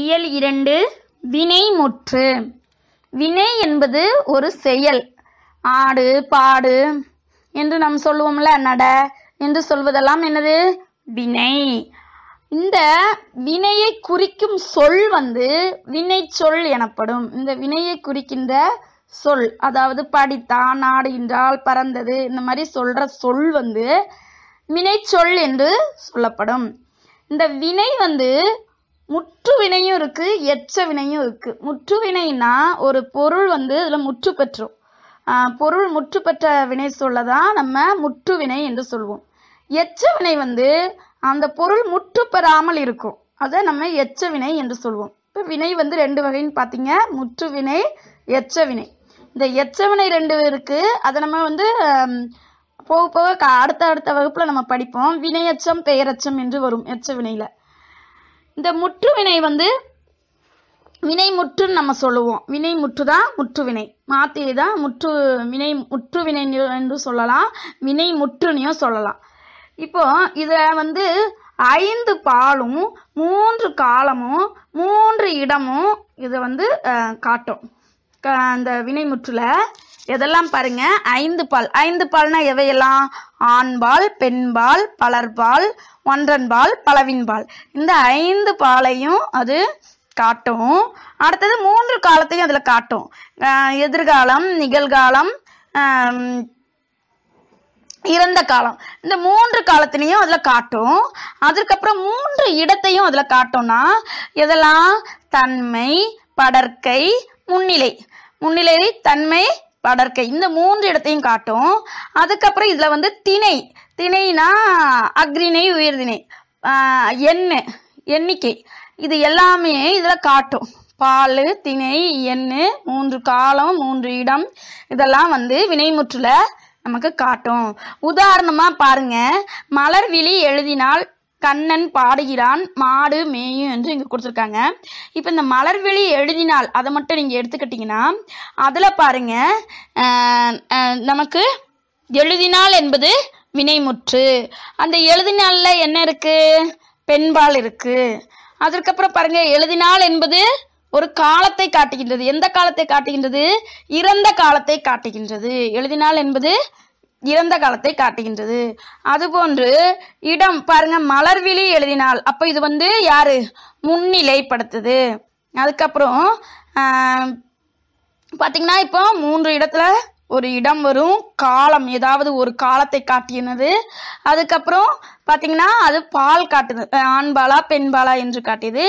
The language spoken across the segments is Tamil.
இயல் இரண்டு வினை முற்று வினை என்பது ஒரு செயல் ஆடு பாடு என்று நாம் சொல்லுவோம்ல நட என்று சொல்வதெல்லாம் என்னது வினை இந்த வினையை குறிக்கும் சொல் வந்து வினை சொல் எனப்படும் இந்த வினையை குறிக்கின்ற சொல் அதாவது படித்தான் ஆடுகின்றால் பறந்தது இந்த மாதிரி சொல்கிற சொல் வந்து வினை சொல் என்று சொல்லப்படும் இந்த வினை வந்து முற்று வினையும் இருக்குது எச்ச வினையும் இருக்குது முற்று வினைனா ஒரு பொருள் வந்து இதில் முற்று பெற்றோம் பொருள் முற்று பெற்ற வினை சொல்லதான் நம்ம முற்று வினை என்று சொல்வோம் எச்ச வினை வந்து அந்த பொருள் முற்று பெறாமல் இருக்கும் அதை நம்ம எச்ச வினை என்று சொல்வோம் இப்போ வினை வந்து ரெண்டு வகைன்னு பார்த்தீங்க முற்று வினை எச்ச வினை இந்த எச்ச வினை ரெண்டு இருக்குது அதை நம்ம வந்து போக போக அடுத்த அடுத்த வகுப்பில் நம்ம படிப்போம் வினையச்சம் பெயரச்சம் என்று வரும் எச்ச வினையில் இந்த முற்று வினை வந்து வினை முற்றுன்னு நம்ம சொல்லுவோம் வினை முற்று தான் முற்று மாத்திரை தான் முற்று வினை முற்று வினை என்று சொல்லலாம் வினை முற்றுனையும் சொல்லலாம் இப்போ இதில் வந்து ஐந்து பாலும் மூன்று காலமும் மூன்று இடமும் இதை வந்து காட்டும் அந்த வினை முற்றில் எதெல்லாம் பாருங்க ஐந்து பால் ஐந்து பால்னா எவையெல்லாம் ஆண்பால் பெண்பால் பலர்பால் ஒன்றன்பால் பலவின்பால் இந்த ஐந்து பாலையும் அது காட்டும் அடுத்தது மூன்று காலத்தையும் அதில் காட்டும் எதிர்காலம் நிகழ்காலம் இறந்த காலம் இந்த மூன்று காலத்திலையும் அதில் காட்டும் அதுக்கப்புறம் மூன்று இடத்தையும் அதில் காட்டும்னா எதெல்லாம் தன்மை படற்கை முன்னிலை முன்னிலை தன்மை வடர்க்கை இந்த மூன்று இடத்தையும் காட்டும் அதுக்கப்புறம் இதில் வந்து திணை திணைனா அக்ரிணை உயர்திணை எண்ணு எண்ணிக்கை இது எல்லாமே இதில் காட்டும் பால் திணை எண்ணு மூன்று காலம் மூன்று இடம் இதெல்லாம் வந்து வினைமுற்றில் நமக்கு காட்டும் உதாரணமாக பாருங்க மலர் விழி எழுதினால் கண்ணன் பாடுகிறான் மாடு மேயும் என்று இங்கே கொடுத்துருக்காங்க இப்போ இந்த மலர்வெளி எழுதினால் அதை மட்டும் நீங்கள் எடுத்துக்கிட்டிங்கன்னா அதில் பாருங்கள் நமக்கு எழுதினால் என்பது வினைமுற்று அந்த எழுதினால என்ன இருக்குது பெண்பால் இருக்குது அதற்கப்புறம் பாருங்கள் எழுதினால் என்பது ஒரு காலத்தை காட்டுகின்றது எந்த காலத்தை காட்டுகின்றது இறந்த காலத்தை காட்டுகின்றது எழுதினால் என்பது இறந்த காலத்தை காட்டுகின்றது அதுபோன்று இடம் பாருங்க மலர்விழி எழுதினால் அப்போ இது வந்து யாரு முன்னிலைப்படுத்துது அதுக்கப்புறம் பார்த்தீங்கன்னா இப்போ மூன்று இடத்துல ஒரு இடம் வரும் காலம் ஏதாவது ஒரு காலத்தை காட்டினது அதுக்கப்புறம் பாத்தீங்கன்னா அது பால் காட்டுது ஆண்பாலா பெண்பாலா என்று காட்டியது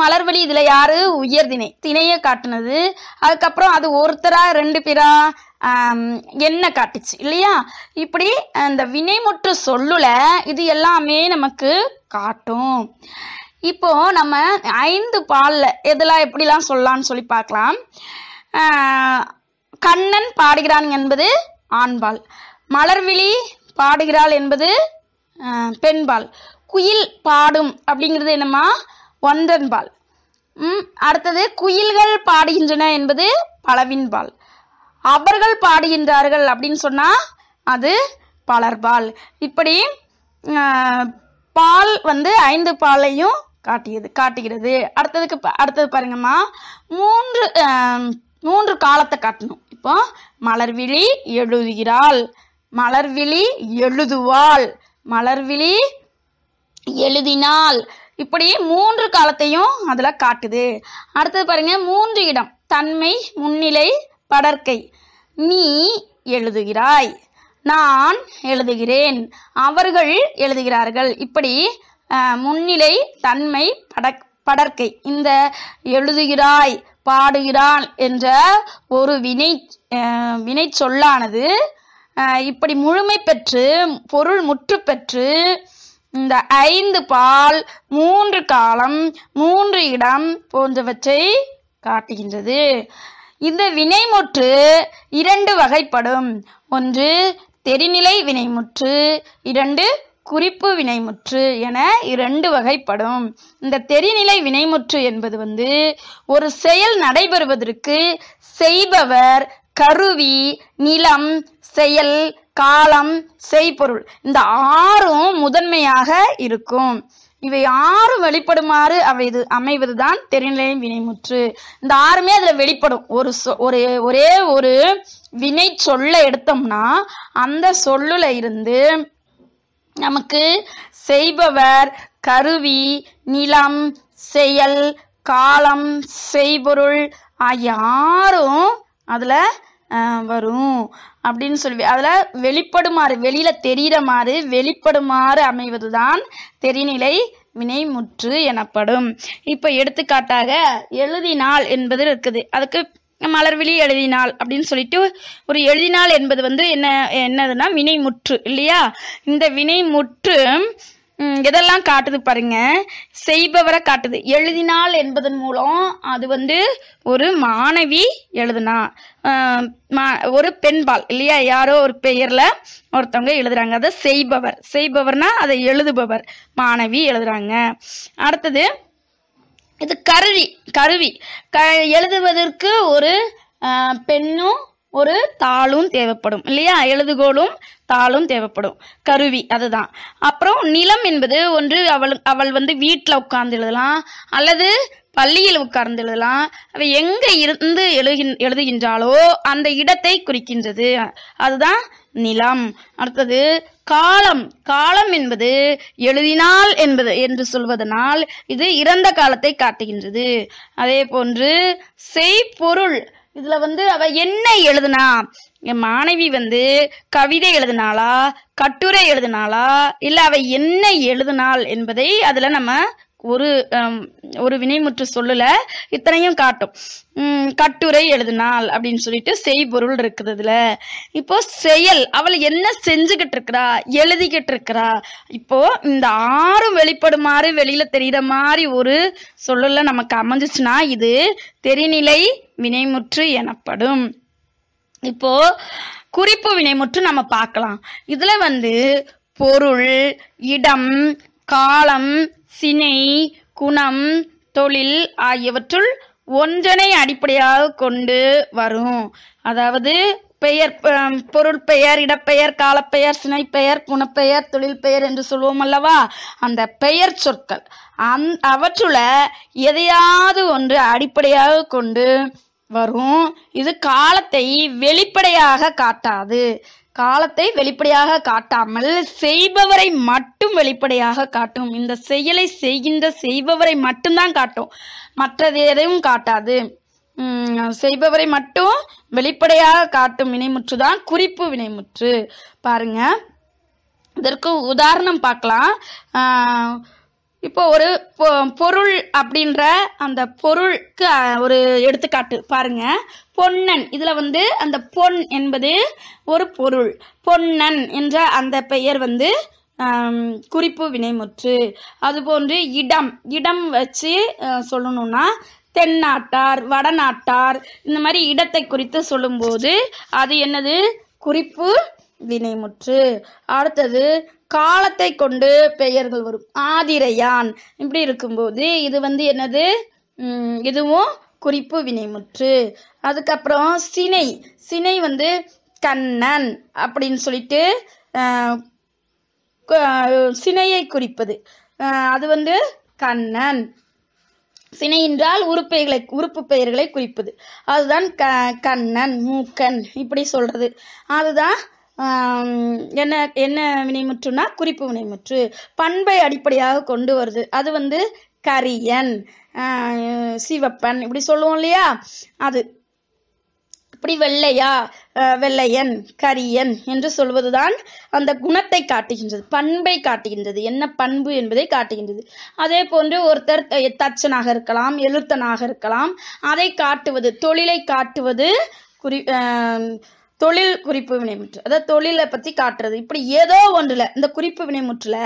மலர்வழி இதில் யாரு உயர்தினை திணையை காட்டுனது அதுக்கப்புறம் அது ஒருத்தரா ரெண்டு பேரா என்ன காட்டுச்சு இல்லையா இப்படி அந்த வினைமுற்று சொல்லுல இது எல்லாமே நமக்கு காட்டும் இப்போ நம்ம ஐந்து பாலில் எதெல்லாம் எப்படிலாம் சொல்லலாம்னு சொல்லி பார்க்கலாம் கண்ணன் பாடுகிறான் என்பது ஆண்பால் மலர்விழி பாடுகிறாள் என்பது பெண்பால் குயில் பாடும் அப்படிங்கிறது என்னமா ஒன்றன்பால் அடுத்தது குயில்கள் பாடுகின்றன என்பது பலவின்பால் அவர்கள் பாடுகின்றார்கள் அப்படின்னு சொன்னால் அது பலர்பால் இப்படி பால் வந்து ஐந்து பாலையும் காட்டியது காட்டுகிறது அடுத்ததுக்கு அடுத்தது பாருங்கம்மா மூன்று மூன்று காலத்தை காட்டணும் இப்போ மலர்விழி எழுதுகிறாள் மலர்விழி எழுதுவாள் மலர்விழி எழுதினால் இப்படி மூன்று காலத்தையும் அதில் காட்டுது அடுத்தது பாருங்க மூன்று இடம் தன்மை முன்னிலை படர்க்கை நீ எழுதுகிறாய் நான் எழுதுகிறேன் அவர்கள் எழுதுகிறார்கள் இப்படி முன்னிலை தன்மை பட படர்க்கை இந்த எழுதுகிறாய் பாடுகிறான் என்ற ஒரு வினை வினை சொல்லானது இப்படி முழுமை பெற்று பொருள் முற்று பெற்று இந்த ஐந்து பால் மூன்று காலம் மூன்று இடம் போன்றவற்றை காட்டுகின்றது இந்த வினைமுற்று இரண்டு வகைப்படும் ஒன்று தெரிநிலை வினைமுற்று இரண்டு குறிப்பு வினைமுற்று என இரண்டு வகைப்படும் இந்த தெரிநிலை வினைமுற்று என்பது வந்து ஒரு செயல் நடைபெறுவதற்கு செய்பவர் கருவி நிலம் செயல் காலம் செய்பொருள் இந்த ஆறும் முதன்மையாக இருக்கும் இவை யாரும் வெளிப்படுமாறு அவை இது அமைவதுதான் தெரிநிலையும் வினைமுற்று இந்த ஆறுமே அதுல வெளிப்படும் ஒரு ஒரு ஒரே ஒரு வினை சொல்ல எடுத்தோம்னா அந்த சொல்லுல இருந்து நமக்கு செய்பவர் கருவி நிலம் செயல் காலம் செய்பொருள் ஆகிய யாரும் அதுல வரும் அப்படின்னு சொல்லி அதில் வெளிப்படுமாறு வெளியில் தெரிகிற மாறு வெளிப்படுமாறு அமைவது தான் தெரிநிலை முற்று எனப்படும் இப்போ எடுத்துக்காட்டாக எழுதினால் என்பது இருக்குது அதுக்கு மலர்விழி எழுதினால் அப்படின்னு சொல்லிட்டு ஒரு எழுதினால் என்பது வந்து என்ன என்னதுன்னா வினை முற்று இல்லையா இந்த வினை முற்று எதெல்லாம் காட்டுது பாருங்க செய்பவரை காட்டுது எழுதினால் என்பதன் மூலம் அது வந்து ஒரு மாணவி எழுதுனா ஒரு பெண்பால் இல்லையா யாரோ ஒரு பெயரில் ஒருத்தவங்க எழுதுறாங்க அதை செய்பவர் செய்பவர்னா அதை எழுதுபவர் மாணவி எழுதுறாங்க அடுத்தது இது கருவி கருவி க எழுதுவதற்கு ஒரு பெண்ணும் ஒரு தாளும் தேவைப்படும் இல்லையா எழுதுகோலும் தாளும் தேவைப்படும் கருவி அதுதான் அப்புறம் நிலம் என்பது ஒன்று அவள் அவள் வந்து வீட்டில் உட்கார்ந்து எழுதலாம் அல்லது பள்ளியில் உட்கார்ந்து எழுதலாம் அவள் எங்க இருந்து எழுகின் எழுதுகின்றாலோ அந்த இடத்தை குறிக்கின்றது அதுதான் நிலம் அடுத்தது காலம் காலம் என்பது எழுதினால் என்பது என்று சொல்வதனால் இது இறந்த காலத்தை காட்டுகின்றது அதே போன்று செய்பொருள் இதுல வந்து அவ என்ன எழுதுனா என் மாணவி வந்து கவிதை எழுதினாளா கட்டுரை எழுதினாளா இல்ல அவ என்ன எழுதினாள் என்பதை அதுல நம்ம ஒரு ஒரு வினைமுற்று சொல்லல இத்தனையும் காட்டும் கட்டுரை எழுதினாள் அப்படின்னு சொல்லிட்டு செய்பொருள் இருக்குது இதுல இப்போ செயல் அவள் என்ன செஞ்சுக்கிட்டு இருக்கிறா எழுதிக்கிட்டு இருக்கிறா இப்போ இந்த ஆறும் வெளிப்படுமாறு வெளியில தெரியுற மாதிரி ஒரு சொல்லல நமக்கு அமைஞ்சிச்சுன்னா இது தெரிநிலை வினைமுற்று எனப்படும் இப்போ குறிப்பு வினைமுற்று நம்ம பார்க்கலாம் இதுல வந்து பொருள் இடம் காலம் சினை குணம் தொழில் ஆகியவற்றுள் ஒன்றனை அடிப்படையாக கொண்டு வரும் அதாவது பெயர் பொருள் பெயர் இடப்பெயர் காலப்பெயர் சினைப்பெயர் குணப்பெயர் தொழில் பெயர் என்று சொல்லுவோம் அல்லவா அந்த பெயர் சொற்கள் அந் அவற்றுல எதையாவது ஒன்று அடிப்படையாக கொண்டு வரும் இது காலத்தை வெளிப்படையாக காட்டாது காலத்தை வெளிப்படையாக காட்டாமல் செய்பவரை மட்டும் வெளிப்படையாக காட்டும் இந்த செயலை செய்கின்ற செய்பவரை மட்டும்தான் காட்டும் மற்றது எதையும் காட்டாது செய்பவரை மட்டும் வெளிப்படையாக காட்டும் வினைமுற்று தான் குறிப்பு வினைமுற்று பாருங்க இதற்கு உதாரணம் பார்க்கலாம் ஆஹ் இப்போ ஒரு பொருள் அப்படின்ற அந்த பொருளுக்கு ஒரு எடுத்துக்காட்டு பாருங்க பொன்னன் இதில் வந்து அந்த பொன் என்பது ஒரு பொருள் பொன்னன் என்ற அந்த பெயர் வந்து குறிப்பு வினைமுற்று அதுபோன்று இடம் இடம் வச்சு சொல்லணும்னா தென்னாட்டார் வடநாட்டார் இந்த மாதிரி இடத்தை குறித்து சொல்லும்போது அது என்னது குறிப்பு வினைமுற்று அடுத்தது காலத்தை கொண்டு பெயர்கள் வரும் ஆதிரையான் இப்படி இருக்கும்போது இது வந்து என்னது இதுவும் குறிப்பு வினைமுற்று அதுக்கப்புறம் சினை சினை வந்து கண்ணன் அப்படின்னு சொல்லிட்டு சினையை குறிப்பது அது வந்து கண்ணன் சினை என்றால் உறுப்பைகளை உறுப்பு பெயர்களை குறிப்பது அதுதான் க கண்ணன் மூக்கன் இப்படி சொல்றது அதுதான் என்ன என்ன வினைமுற்றுனா குறிப்பு வினைமுற்று பண்பை அடிப்படையாக கொண்டு வருது அது வந்து கரியன் சிவப்பன் இப்படி சொல்லுவோம் இல்லையா அது இப்படி வெள்ளையா வெள்ளையன் கரியன் என்று சொல்வதுதான் அந்த குணத்தை காட்டுகின்றது பண்பை காட்டுகின்றது என்ன பண்பு என்பதை காட்டுகின்றது அதே போன்று ஒருத்தர் தச்சனாக இருக்கலாம் எழுத்தனாக இருக்கலாம் அதை காட்டுவது தொழிலை காட்டுவது குறி தொழில் குறிப்பு வினைமுற்று அதாவது தொழிலை பற்றி காட்டுறது இப்படி ஏதோ ஒன்றில் இந்த குறிப்பு வினைமுற்றுல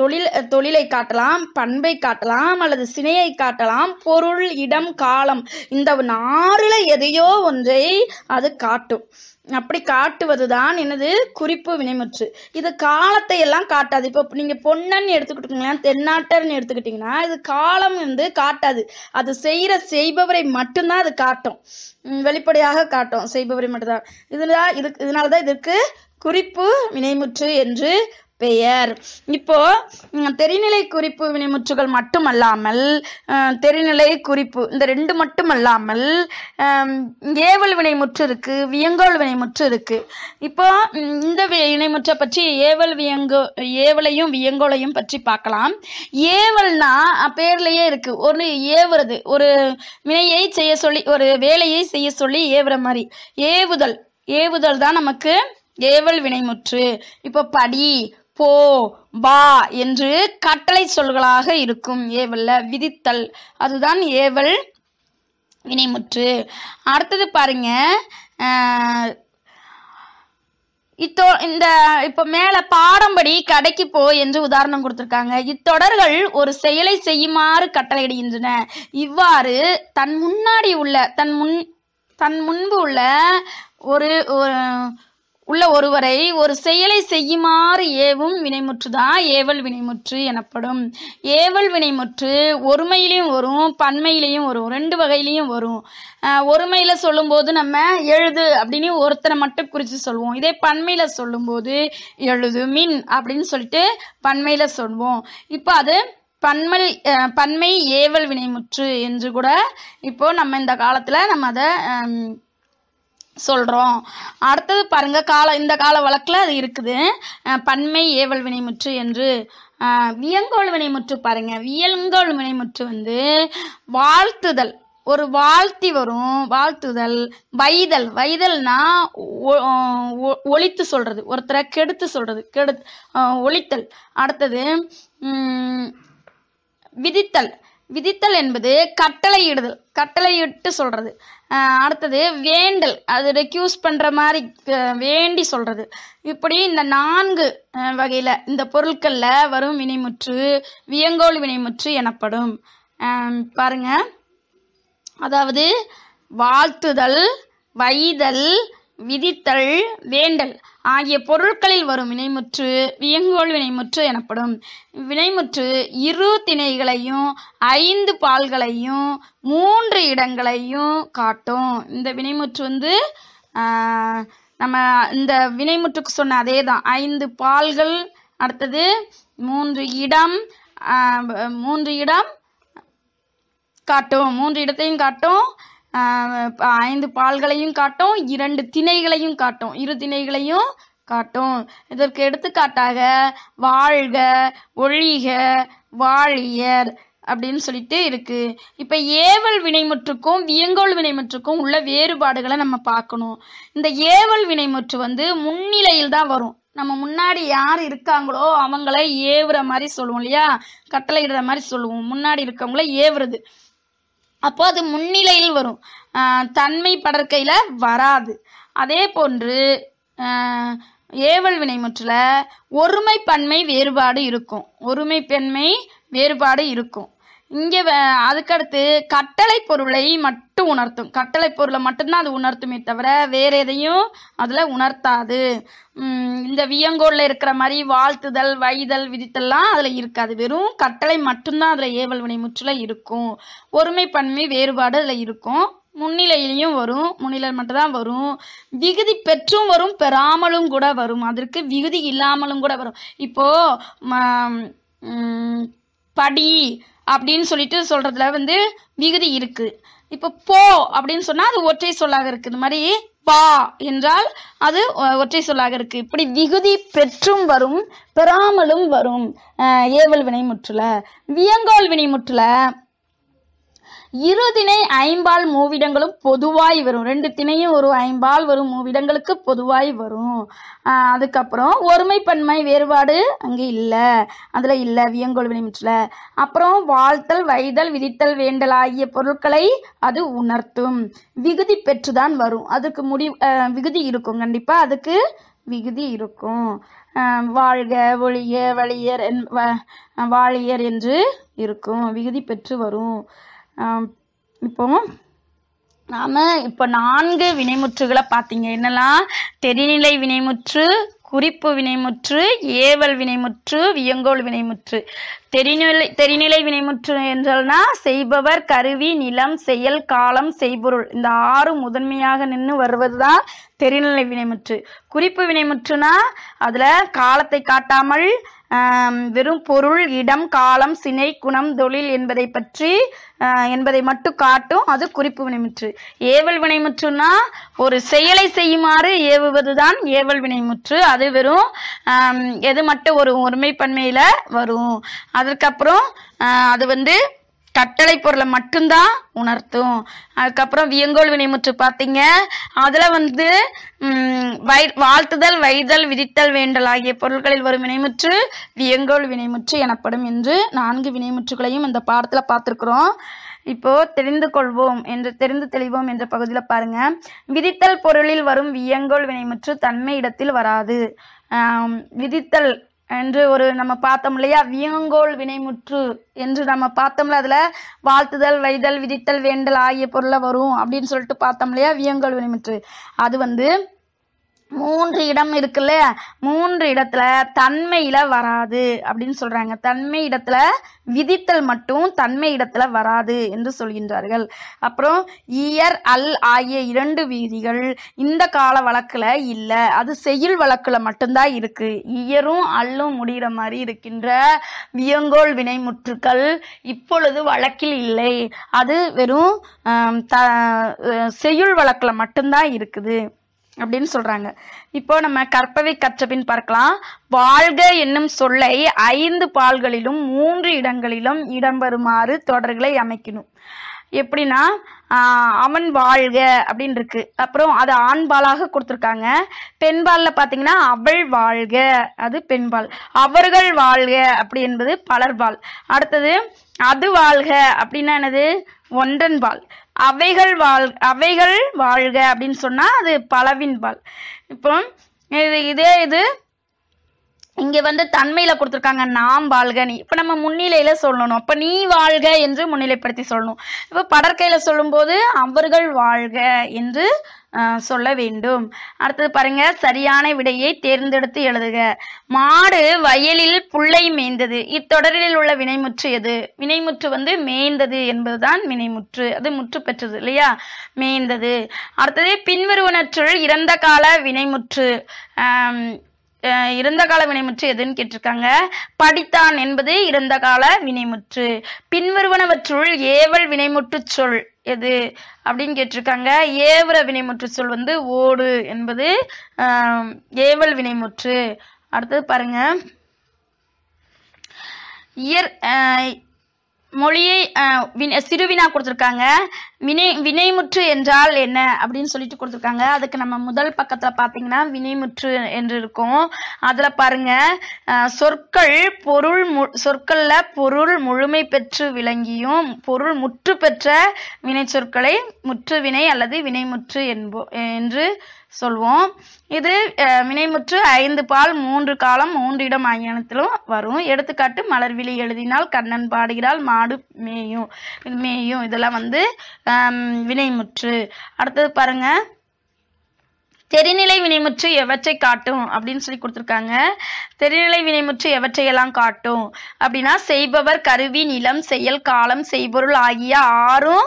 தொழில் தொழிலை காட்டலாம் பண்பை காட்டலாம் அல்லது சினையை காட்டலாம் பொருள் இடம் காலம் இந்த நாரில் எதையோ ஒன்றை அது காட்டும் அப்படி காட்டுவதுதான் எனது குறிப்பு வினைமுற்று இது காலத்தை எல்லாம் காட்டாது இப்போ நீங்கள் பொன்னன் எடுத்துக்கிட்டீங்களேன் தென்னாட்டர்னு எடுத்துக்கிட்டிங்கன்னா இது காலம் வந்து காட்டாது அது செய்கிற செய்பவரை மட்டும்தான் அது காட்டும் வெளிப்படையாக காட்டும் செய்பவரை மட்டும்தான் இதுதான் இதுக்கு இதனால தான் இதற்கு குறிப்பு வினைமுற்று என்று பெயர் இப்போ தெரிநிலை குறிப்பு வினைமுற்றுகள் மட்டுமல்லாமல் தெரிநிலை குறிப்பு இந்த ரெண்டு மட்டுமல்லாமல் ஏவல் வினைமுற்று இருக்கு வியங்கோல் வினைமுற்று இருக்கு இப்போ இந்த வினைமுற்றை பற்றி ஏவல் வியங்கோ ஏவலையும் வியங்கோலையும் பற்றி பார்க்கலாம் ஏவல்னா பேர்லயே இருக்கு ஒரு ஏவுறது ஒரு வினையை செய்ய சொல்லி ஒரு வேலையை செய்ய சொல்லி ஏவுற மாதிரி ஏவுதல் ஏவுதல் தான் நமக்கு ஏவல் வினைமுற்று இப்போ படி போ வா என்று கட்டளை சொல்களாக இருக்கும் ஏவல்ல விதித்தல் அதுதான் ஏவல் வினைமுற்று அடுத்தது பாருங்க இத்தோ இந்த இப்போ மேலே பாடம்படி கடைக்கு போ என்று உதாரணம் கொடுத்துருக்காங்க இத்தொடர்கள் ஒரு செயலை செய்யுமாறு கட்டளையிடுகின்றன இவ்வாறு தன் முன்னாடி உள்ள தன் முன் தன் முன்பு உள்ள ஒரு உள்ள ஒருவரை ஒரு செயலை செய்யுமாறு ஏவும் வினைமுற்றுதான் ஏவல் வினைமுற்று எனப்படும் ஏவல் வினைமுற்று ஒருமையிலையும் வரும் பன்மையிலையும் வரும் ரெண்டு வகையிலையும் வரும் ஒருமையில் சொல்லும்போது நம்ம எழுது அப்படின்னு ஒருத்தரை மட்டும் குறித்து சொல்லுவோம் இதே பன்மையில் சொல்லும்போது எழுது மின் அப்படின்னு சொல்லிட்டு பன்மையில் சொல்லுவோம் இப்போ அது பன்மல் பன்மை ஏவல் வினைமுற்று என்று கூட இப்போ நம்ம இந்த காலத்தில் நம்ம அதை சொல்கிறோம் அடுத்தது பாருங்கள் கால இந்த கால வழக்கில் அது இருக்குது பன்மை ஏவல் வினைமுற்று என்று வியங்கோல் வினைமுற்று பாருங்கள் வியங்கோல் வினைமுற்று வந்து வாழ்த்துதல் ஒரு வாழ்த்தி வரும் வாழ்த்துதல் வைதல் வைதல்னா ஒழித்து சொல்கிறது ஒருத்தரை கெடுத்து சொல்கிறது கெடு ஒழித்தல் அடுத்தது விதித்தல் விதித்தல் என்பது கட்டளையிடுதல் கட்டளையிட்டு சொல்கிறது அடுத்தது வேண்டல் அது ரெக்யூஸ் பண்ணுற மாதிரி வேண்டி சொல்கிறது இப்படி இந்த நான்கு வகையில் இந்த பொருட்களில் வரும் வினைமுற்று வியங்கோல் வினைமுற்று எனப்படும் பாருங்க அதாவது வாழ்த்துதல் வைதல் விதித்தல் வேண்டல் ஆகிய பொருட்களில் வரும் வினைமுற்று வியங்கோல் வினைமுற்று எனப்படும் வினைமுற்று இரு திணைகளையும் ஐந்து பால்களையும் மூன்று இடங்களையும் காட்டும் இந்த வினைமுற்று வந்து நம்ம இந்த வினைமுற்றுக்கு சொன்ன அதே தான் ஐந்து பால்கள் அடுத்தது மூன்று இடம் மூன்று இடம் காட்டும் மூன்று இடத்தையும் காட்டும் ஐந்து பால்களையும் காட்டும் இரண்டு திணைகளையும் காட்டும் இரு திணைகளையும் காட்டும் இதற்கு எடுத்துக்காட்டாக வாழ்க ஒழிக வாழியர் அப்படின்னு சொல்லிட்டு இருக்கு இப்போ ஏவல் வினைமுற்றுக்கும் வியங்கோல் வினைமுற்றுக்கும் உள்ள வேறுபாடுகளை நம்ம பார்க்கணும் இந்த ஏவல் வினைமுற்று வந்து முன்னிலையில் தான் வரும் நம்ம முன்னாடி யார் இருக்காங்களோ அவங்கள ஏவுற மாதிரி சொல்லுவோம் இல்லையா கட்டளையிடுற மாதிரி சொல்லுவோம் முன்னாடி இருக்கவங்கள ஏவுறது அப்போ அது முன்னிலையில் வரும் தன்மை படற்கையில் வராது அதே போன்று ஏவல் வினைமுற்றில் ஒருமை பன்மை வேறுபாடு இருக்கும் ஒருமை பெண்மை வேறுபாடு இருக்கும் இங்கே அதுக்கடுத்து கட்டளை பொருளை மட்டும் உணர்த்தும் கட்டளை பொருளை மட்டும்தான் அது உணர்த்துமே தவிர வேற எதையும் அதில் உணர்த்தாது இந்த வியங்கோலில் இருக்கிற மாதிரி வாழ்த்துதல் வைதல் விதித்தல்லாம் அதில் இருக்காது வெறும் கட்டளை மட்டும்தான் அதில் ஏவல் வினை முற்றில இருக்கும் ஒருமை பன்மை வேறுபாடு அதில் இருக்கும் முன்னிலையிலையும் வரும் முன்னிலையில் மட்டும்தான் வரும் விகுதி பெற்றும் வரும் பெறாமலும் கூட வரும் அதற்கு விகுதி இல்லாமலும் கூட வரும் இப்போ படி அப்படின்னு சொல்லிட்டு சொல்கிறதுல வந்து விகுதி இருக்குது இப்போ போ அப்படின்னு சொன்னால் அது ஒற்றை சொல்லாக இருக்குது இந்த மாதிரி பா என்றால் அது ஒற்றை சொல்லாக இருக்குது இப்படி விகுதி பெற்றும் வரும் பெறாமலும் வரும் ஏவல் வினை முற்றுல வியங்கோல் முற்றுல இரு திணை ஐம்பால் மூவிடங்களும் பொதுவாய் வரும் ரெண்டு திணையும் ஒரு ஐம்பால் வரும் மூவிடங்களுக்கு பொதுவாய் வரும் அதுக்கப்புறம் ஒருமை பன்மை வேறுபாடு அங்கே இல்லை அதில் இல்லை வியங்கோல் விளிமிற்றில் அப்புறம் வாழ்த்தல் வைதல் விதித்தல் வேண்டல் ஆகிய பொருட்களை அது உணர்த்தும் விகுதி பெற்றுதான் வரும் அதுக்கு முடி விகுதி இருக்கும் கண்டிப்பாக அதுக்கு விகுதி இருக்கும் வாழ்க ஒழிய வழியர் வாழியர் என்று இருக்கும் விகுதி பெற்று வரும் இப்போ நாம இப்போ நான்கு வினைமுற்றுகளை பார்த்தீங்க என்னெல்லாம் தெரிநிலை வினைமுற்று குறிப்பு வினைமுற்று ஏவல் வினைமுற்று வியங்கோல் வினைமுற்று தெரிநிலை தெரிநிலை வினைமுற்று என்றால்னா செய்பவர் கருவி நிலம் செயல் காலம் செய்பொருள் இந்த ஆறு முதன்மையாக நின்று வருவது தான் தெரிநிலை வினைமுற்று குறிப்பு வினைமுற்றுனா அதில் காலத்தை காட்டாமல் வெறும் பொருள் இடம் காலம் சினை குணம் தொழில் என்பதை பற்றி என்பதை மட்டும் காட்டும் அது குறிப்பு வினைமுற்று ஏவல் வினைமுற்றுன்னா ஒரு செயலை செய்யுமாறு ஏவுவது தான் ஏவல் வினைமுற்று அது வெறும் எது மட்டும் ஒரு ஒருமைப்பன்மையில வரும் அதுக்கப்புறம் அது வந்து கட்டளை பொருளை மட்டும்தான் உணர்த்தும் அதுக்கப்புறம் வியங்கோல் வினைமுற்று பார்த்தீங்க அதில் வந்து வை வாழ்த்துதல் வைதல் விதித்தல் வேண்டல் ஆகிய பொருட்களில் வரும் வினைமுற்று வியங்கோல் வினைமுற்று எனப்படும் என்று நான்கு வினைமுற்றுகளையும் இந்த பாடத்தில் பார்த்துருக்குறோம் இப்போ தெரிந்து கொள்வோம் என்று தெரிந்து தெளிவோம் என்ற பகுதியில் பாருங்க விதித்தல் பொருளில் வரும் வியங்கோல் வினைமுற்று தன்மை இடத்தில் வராது விதித்தல் என்று ஒரு நம்ம பார்த்தோம் இல்லையா வியங்கோல் வினைமுற்று என்று நம்ம பார்த்தோம்ல அதில் வாழ்த்துதல் வைதல் விதித்தல் வேண்டல் ஆகிய பொருளை வரும் அப்படின்னு சொல்லிட்டு பார்த்தோம் இல்லையா வியங்கோல் வினைமுற்று அது வந்து மூன்று இடம் இருக்குல்ல மூன்று இடத்துல தன்மையில வராது அப்படின்னு சொல்றாங்க தன்மை இடத்துல விதித்தல் மட்டும் தன்மை இடத்துல வராது என்று சொல்கின்றார்கள் அப்புறம் இயர் அல் ஆகிய இரண்டு வீதிகள் இந்த கால வழக்குல இல்லை அது செயல் வழக்குல மட்டும்தான் இருக்கு இயரும் அல்லும் முடிகிற மாதிரி இருக்கின்ற வியங்கோல் முற்றுக்கள் இப்பொழுது வழக்கில் இல்லை அது வெறும் த செய்யுள் வழக்கில் மட்டும்தான் இருக்குது அப்படின்னு சொல்றாங்க இப்போ நம்ம கற்பவை கற்றபின் பார்க்கலாம் வாழ்க என்னும் சொல்லை ஐந்து பால்களிலும் மூன்று இடங்களிலும் இடம்பெறுமாறு தொடர்களை அமைக்கணும் எப்படின்னா அவன் வாழ்க அப்படின்னு இருக்கு அப்புறம் அது ஆண்பாலாக கொடுத்துருக்காங்க பெண்பாலில் பார்த்தீங்கன்னா அவள் வாழ்க அது பெண்பால் அவர்கள் வாழ்க அப்படி என்பது பலர்பால் அடுத்தது அது வாழ்க அப்படின்னா என்னது ஒன்றன் பால் அவைகள் வாழ் அவைகள் வாழ்க அப்படின்னு சொன்னால் அது பலவின் பால் இப்போ இது இதே இது இங்க வந்து தன்மையில கொடுத்துருக்காங்க நாம் வாழ்க நீ இப்ப நம்ம முன்னிலையில சொல்லணும் அப்ப நீ வாழ்க என்று முன்னிலைப்படுத்தி சொல்லணும் இப்ப படற்கையில சொல்லும்போது அவர்கள் வாழ்க என்று சொல்ல வேண்டும் அடுத்தது பாருங்க சரியான விடையை தேர்ந்தெடுத்து எழுதுக மாடு வயலில் புல்லை மேய்ந்தது இத்தொடரில் உள்ள வினைமுற்று எது வினைமுற்று வந்து மேய்ந்தது என்பதுதான் வினைமுற்று அது முற்று பெற்றது இல்லையா மேய்ந்தது அடுத்தது பின்வருவனற்றுள் இறந்த கால வினைமுற்று இறந்த கால வினைமுற்று எதுன்னு கேட்டிருக்காங்க படித்தான் என்பது இறந்த கால வினைமுற்று பின்வருவனவற்றுள் ஏவல் வினைமுற்று சொல் எது அப்படின்னு கேட்டிருக்காங்க ஏவர வினைமுற்று சொல் வந்து ஓடு என்பது ஏவல் வினைமுற்று அடுத்தது பாருங்க இயற் மொழியை சிறு வினா கொடுத்துருக்காங்க வினை வினைமுற்று என்றால் என்ன அப்படின்னு சொல்லிட்டு கொடுத்துருக்காங்க அதுக்கு நம்ம முதல் பக்கத்தில் பாத்தீங்கன்னா வினைமுற்று என்று இருக்கும் அதில் பாருங்க சொற்கள் பொருள் மு சொற்களில் பொருள் முழுமை பெற்று விளங்கியும் பொருள் முற்று பெற்ற வினை சொற்களை முற்று வினை அல்லது வினைமுற்று என்போ என்று சொல்வோம் இது வினைமுற்று ஐந்து பால் மூன்று காலம் மூன்று இடம் ஆகியனத்திலும் வரும் எடுத்துக்காட்டு மலர்விழி எழுதினால் கண்ணன் பாடுகிறாள் மாடு மேயும் இது மேயும் இதெல்லாம் வந்து வினைமுற்று அடுத்தது பாருங்க தெரிநிலை வினைமுற்று எவற்றை காட்டும் அப்படின்னு சொல்லி கொடுத்துருக்காங்க தெரிநிலை வினைமுற்று எவற்றையெல்லாம் காட்டும் அப்படின்னா செய்பவர் கருவி நிலம் செயல் காலம் செய்பொருள் ஆகிய ஆறும்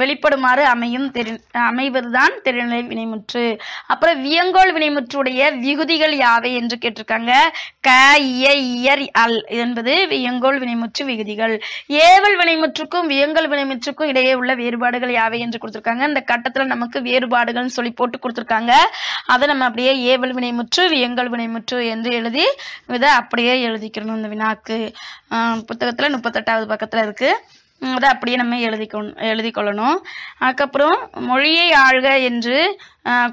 வெளிப்படுமாறு அமையும் அமைவது அமைவதுதான் திருநிலை வினைமுற்று அப்புறம் வியங்கோல் வினைமுற்றுடைய விகுதிகள் யாவை என்று கேட்டிருக்காங்க க இய இயர் அல் என்பது வியங்கோல் வினைமுற்று விகுதிகள் ஏவல் வினைமுற்றுக்கும் வியங்கல் வினைமுற்றுக்கும் இடையே உள்ள வேறுபாடுகள் யாவை என்று கொடுத்துருக்காங்க இந்த கட்டத்தில் நமக்கு வேறுபாடுகள்னு சொல்லி போட்டு கொடுத்துருக்காங்க அதை நம்ம அப்படியே ஏவல் வினைமுற்று வியங்கல் வினைமுற்று என்று எழுதி இதை அப்படியே எழுதிக்கிறணும் இந்த வினாக்கு புத்தகத்தில் முப்பத்தெட்டாவது பக்கத்தில் இருக்குது அதை அப்படியே நம்ம எழுதிக்கணும் எழுதி கொள்ளணும் அதுக்கப்புறம் மொழியை ஆழ்க என்று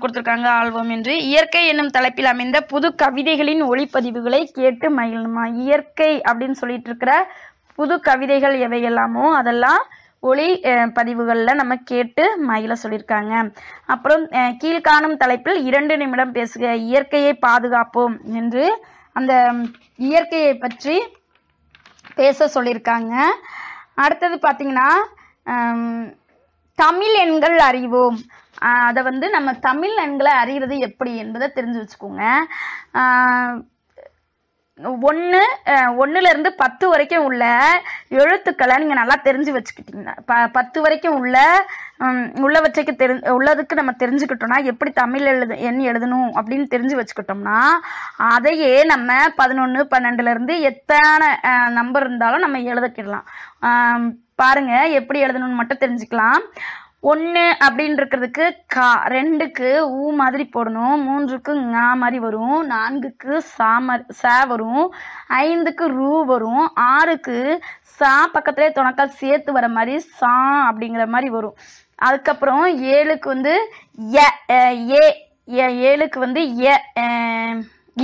கொடுத்துருக்காங்க ஆழ்வோம் என்று இயற்கை என்னும் தலைப்பில் அமைந்த புது கவிதைகளின் ஒளிப்பதிவுகளை கேட்டு மகிழணுமா இயற்கை அப்படின்னு சொல்லிட்டு இருக்கிற புது கவிதைகள் எவையெல்லாமோ அதெல்லாம் ஒளி பதிவுகளில் நம்ம கேட்டு மயில சொல்லியிருக்காங்க அப்புறம் கீழ்காணும் தலைப்பில் இரண்டு நிமிடம் பேசுக இயற்கையை பாதுகாப்போம் என்று அந்த இயற்கையை பற்றி பேச சொல்லியிருக்காங்க அடுத்தது பார்த்தீங்கன்னா தமிழ் எண்கள் அறிவோம் அதை வந்து நம்ம தமிழ் எண்களை அறிகிறது எப்படி என்பதை தெரிஞ்சு வச்சுக்கோங்க ஒன்று ஒன்றுலேருந்து பத்து வரைக்கும் உள்ள எழுத்துக்களை நீங்கள் நல்லா தெரிஞ்சு வச்சுக்கிட்டிங்கன்னா ப பத்து வரைக்கும் உள்ள உள்ளவற்றைக்கு தெரி உள்ளதுக்கு நம்ம தெரிஞ்சுக்கிட்டோம்னா எப்படி தமிழ் எழுது எண் எழுதணும் அப்படின்னு தெரிஞ்சு வச்சுக்கிட்டோம்னா அதையே நம்ம பதினொன்று பன்னெண்டுலேருந்து எத்தனை நம்பர் இருந்தாலும் நம்ம எழுதிக்கிடலாம் பாருங்கள் எப்படி எழுதணும்னு மட்டும் தெரிஞ்சுக்கலாம் ஒன்று அப்படின்னு இருக்கிறதுக்கு கா ரெண்டுக்கு ஊ மாதிரி போடணும் மூன்றுக்கு ஙா மாதிரி வரும் நான்குக்கு சா மாதிரி ச வரும் ஐந்துக்கு ரூ வரும் ஆறுக்கு சா பக்கத்துலேயே துணக்கால் சேர்த்து வர மாதிரி சா அப்படிங்கிற மாதிரி வரும் அதுக்கப்புறம் ஏழுக்கு வந்து ஏ ஏழுக்கு வந்து ஏ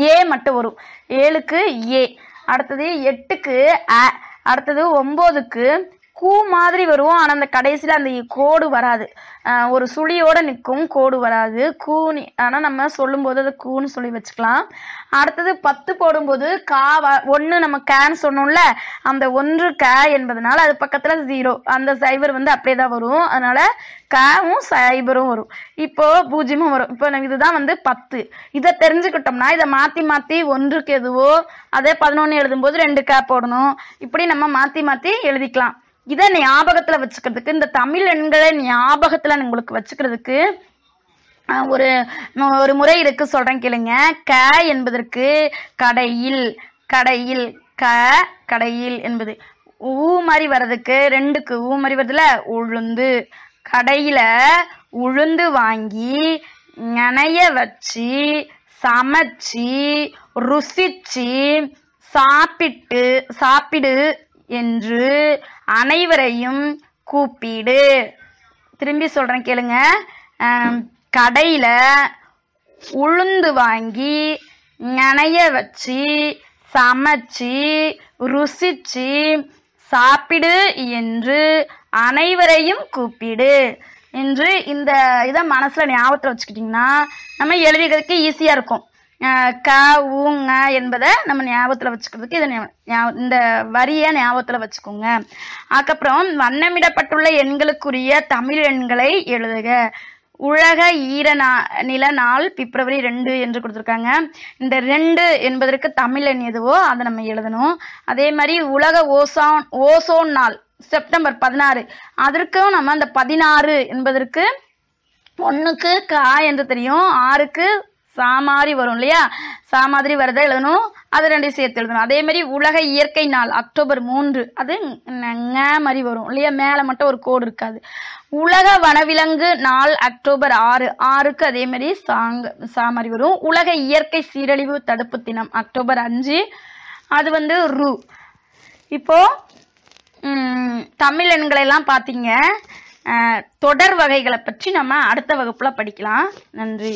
ஏ மட்டும் வரும் ஏழுக்கு ஏ அடுத்தது எட்டுக்கு அ அடுத்தது ஒம்போதுக்கு கூ மாதிரி வருவோம் ஆனால் அந்த கடைசியில் அந்த கோடு வராது ஒரு சுழியோடு நிற்கும் கோடு வராது கூனி ஆனால் நம்ம சொல்லும்போது அது கூன்னு சொல்லி வச்சுக்கலாம் அடுத்தது பத்து போடும்போது கா ஒன்று நம்ம கேன்னு சொன்னோம்ல அந்த ஒன்று க என்பதனால அது பக்கத்தில் ஜீரோ அந்த சைபர் வந்து அப்படியே தான் வரும் அதனால் கவும் சைபரும் வரும் இப்போது பூஜ்ஜியமும் வரும் இப்போ இதுதான் வந்து பத்து இதை தெரிஞ்சுக்கிட்டோம்னா இதை மாற்றி மாற்றி ஒன்றுக்கு எதுவோ அதே பதினொன்று எழுதும்போது ரெண்டு கே போடணும் இப்படி நம்ம மாற்றி மாற்றி எழுதிக்கலாம் இதை ஞாபகத்துல வச்சுக்கிறதுக்கு இந்த தமிழ் எண்களை ஞாபகத்துல உங்களுக்கு வச்சுக்கிறதுக்கு ஒரு ஒரு முறை இருக்கு சொல்றேன் கேளுங்க க என்பதற்கு கடையில் கடையில் க கடையில் என்பது ஊ மாதிரி வர்றதுக்கு ரெண்டுக்கு ஊ மாதிரி வருதுல உளுந்து கடையில உளுந்து வாங்கி நனைய வச்சு சமைச்சு ருசிச்சு சாப்பிட்டு சாப்பிடு என்று அனைவரையும் கூப்பிடு திரும்பி சொல்கிறேன் கேளுங்க கடையில் உளுந்து வாங்கி நனைய வச்சு சமைச்சு ருசிச்சு சாப்பிடு என்று அனைவரையும் கூப்பிடு என்று இந்த இதை மனசில் ஞாபகத்தில் வச்சுக்கிட்டிங்கன்னா நம்ம எழுதிக்கிறதுக்கு ஈஸியாக இருக்கும் க ஊங்க என்பதை நம்ம ஞாபகத்தில் வச்சுக்கிறதுக்கு இதை இந்த வரியை ஞாபகத்தில் வச்சுக்கோங்க அதுக்கப்புறம் வண்ணமிடப்பட்டுள்ள எண்களுக்குரிய தமிழ் எண்களை எழுதுக உலக ஈர நா நில நாள் பிப்ரவரி ரெண்டு என்று கொடுத்துருக்காங்க இந்த ரெண்டு என்பதற்கு தமிழ் எண் எதுவோ அதை நம்ம எழுதணும் அதே மாதிரி உலக ஓசோன் ஓசோன் நாள் செப்டம்பர் பதினாறு அதற்கும் நம்ம அந்த பதினாறு என்பதற்கு ஒன்றுக்கு கா என்று தெரியும் ஆறுக்கு சாமாரி வரும் இல்லையா சாமாதிரி வரதை எழுதணும் அது ரெண்டு சேர்த்து எழுதணும் மாதிரி உலக இயற்கை நாள் அக்டோபர் மூன்று அது ங மாதிரி வரும் இல்லையா மேலே மட்டும் ஒரு கோடு இருக்காது உலக வனவிலங்கு நாள் அக்டோபர் ஆறு ஆறுக்கு மாதிரி சாங் சாமாரி வரும் உலக இயற்கை சீரழிவு தடுப்பு தினம் அக்டோபர் அஞ்சு அது வந்து ரு இப்போது தமிழ் எண்களெல்லாம் பார்த்தீங்க தொடர் வகைகளை பற்றி நம்ம அடுத்த வகுப்பில் படிக்கலாம் நன்றி